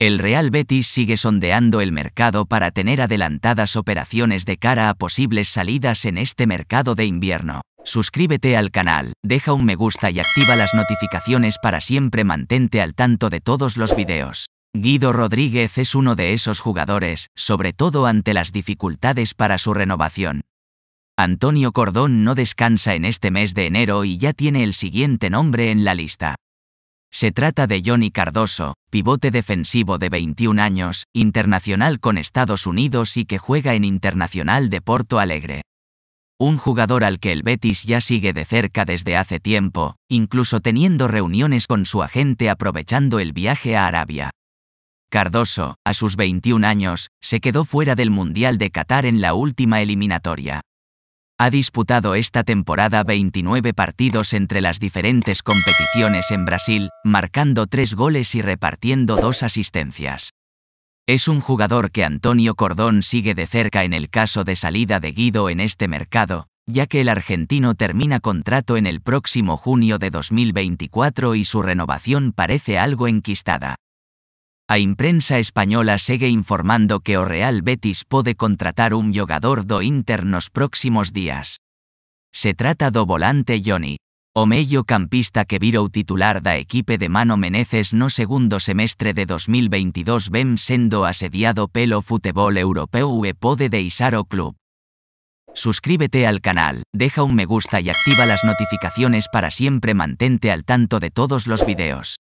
El Real Betis sigue sondeando el mercado para tener adelantadas operaciones de cara a posibles salidas en este mercado de invierno. Suscríbete al canal, deja un me gusta y activa las notificaciones para siempre mantente al tanto de todos los videos. Guido Rodríguez es uno de esos jugadores, sobre todo ante las dificultades para su renovación. Antonio Cordón no descansa en este mes de enero y ya tiene el siguiente nombre en la lista. Se trata de Johnny Cardoso, pivote defensivo de 21 años, internacional con Estados Unidos y que juega en Internacional de Porto Alegre. Un jugador al que el Betis ya sigue de cerca desde hace tiempo, incluso teniendo reuniones con su agente aprovechando el viaje a Arabia. Cardoso, a sus 21 años, se quedó fuera del Mundial de Qatar en la última eliminatoria ha disputado esta temporada 29 partidos entre las diferentes competiciones en Brasil, marcando tres goles y repartiendo dos asistencias. Es un jugador que Antonio Cordón sigue de cerca en el caso de salida de Guido en este mercado, ya que el argentino termina contrato en el próximo junio de 2024 y su renovación parece algo enquistada. A imprensa española sigue informando que O'Real Real Betis puede contratar un jugador do Inter próximos días. Se trata do volante Johnny, o medio campista que viro titular da equipe de Mano Menezes no segundo semestre de 2022 ven sendo asediado pelo futebol europeo e pode deixar o club. Suscríbete al canal, deja un me gusta y activa las notificaciones para siempre mantente al tanto de todos los videos.